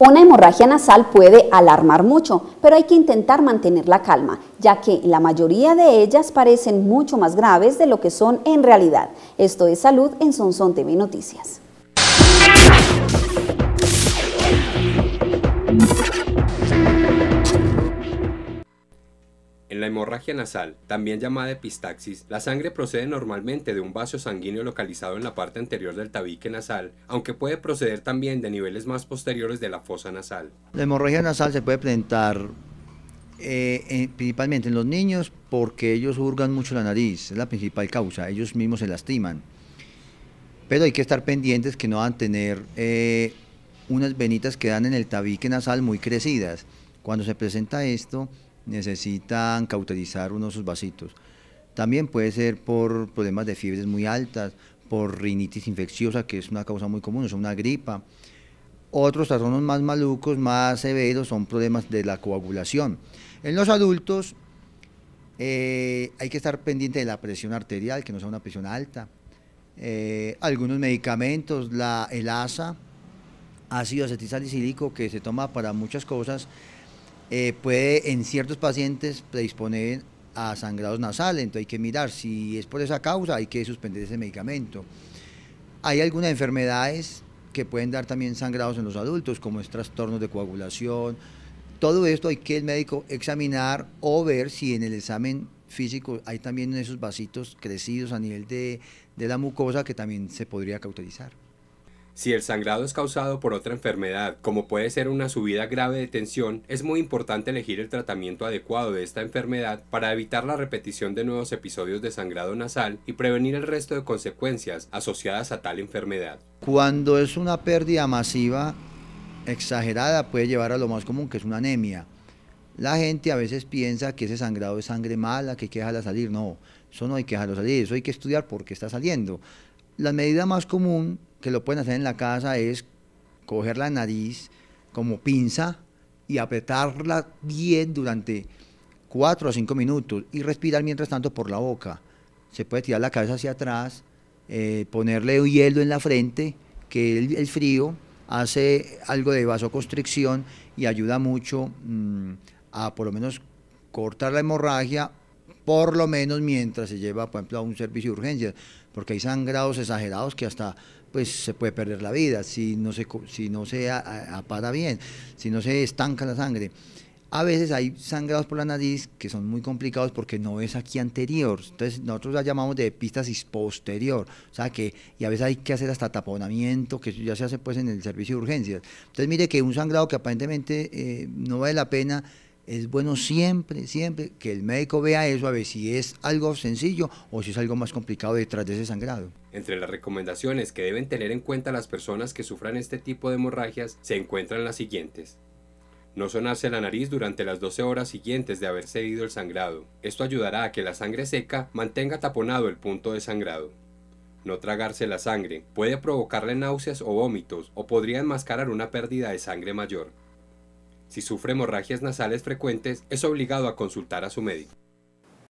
Una hemorragia nasal puede alarmar mucho, pero hay que intentar mantener la calma, ya que la mayoría de ellas parecen mucho más graves de lo que son en realidad. Esto es Salud en Sonsón TV Noticias. En la hemorragia nasal, también llamada epistaxis, la sangre procede normalmente de un vaso sanguíneo localizado en la parte anterior del tabique nasal, aunque puede proceder también de niveles más posteriores de la fosa nasal. La hemorragia nasal se puede presentar eh, principalmente en los niños porque ellos hurgan mucho la nariz, es la principal causa, ellos mismos se lastiman. Pero hay que estar pendientes que no van a tener eh, unas venitas que dan en el tabique nasal muy crecidas. Cuando se presenta esto, necesitan cauterizar uno de sus vasitos. También puede ser por problemas de fiebres muy altas, por rinitis infecciosa, que es una causa muy común, es una gripa. Otros trastornos más malucos, más severos, son problemas de la coagulación. En los adultos eh, hay que estar pendiente de la presión arterial, que no sea una presión alta. Eh, algunos medicamentos, la, el ASA, ácido acetisalicílico, que se toma para muchas cosas, eh, puede en ciertos pacientes predisponer a sangrados nasales, entonces hay que mirar si es por esa causa, hay que suspender ese medicamento. Hay algunas enfermedades que pueden dar también sangrados en los adultos, como es trastornos de coagulación. Todo esto hay que el médico examinar o ver si en el examen físico hay también esos vasitos crecidos a nivel de, de la mucosa que también se podría cauterizar. Si el sangrado es causado por otra enfermedad, como puede ser una subida grave de tensión, es muy importante elegir el tratamiento adecuado de esta enfermedad para evitar la repetición de nuevos episodios de sangrado nasal y prevenir el resto de consecuencias asociadas a tal enfermedad. Cuando es una pérdida masiva exagerada puede llevar a lo más común que es una anemia. La gente a veces piensa que ese sangrado es sangre mala, que hay que dejarla salir. No, eso no hay que dejarlo salir, eso hay que estudiar por qué está saliendo. La medida más común que lo pueden hacer en la casa es coger la nariz como pinza y apretarla bien durante cuatro o cinco minutos y respirar mientras tanto por la boca. Se puede tirar la cabeza hacia atrás, eh, ponerle hielo en la frente, que el, frío hace algo de vasoconstricción y ayuda mucho mm, a por lo menos cortar la hemorragia por lo menos mientras se lleva, por ejemplo, a un servicio de urgencias, porque hay sangrados exagerados que hasta pues se puede perder la vida si no se, si no se apara bien, si no se estanca la sangre. A veces hay sangrados por la nariz que son muy complicados porque no es aquí anterior. Entonces nosotros la llamamos de epístasis posterior. O sea que, y a veces hay que hacer hasta taponamiento, que ya se hace pues en el servicio de urgencias. Entonces mire que un sangrado que aparentemente eh, no vale la pena es bueno siempre, siempre que el médico vea eso, a ver si es algo sencillo o si es algo más complicado detrás de ese sangrado. Entre las recomendaciones que deben tener en cuenta las personas que sufran este tipo de hemorragias se encuentran las siguientes. No sonarse la nariz durante las 12 horas siguientes de haber cedido el sangrado. Esto ayudará a que la sangre seca mantenga taponado el punto de sangrado. No tragarse la sangre puede provocarle náuseas o vómitos o podría enmascarar una pérdida de sangre mayor. Si sufre hemorragias nasales frecuentes, es obligado a consultar a su médico.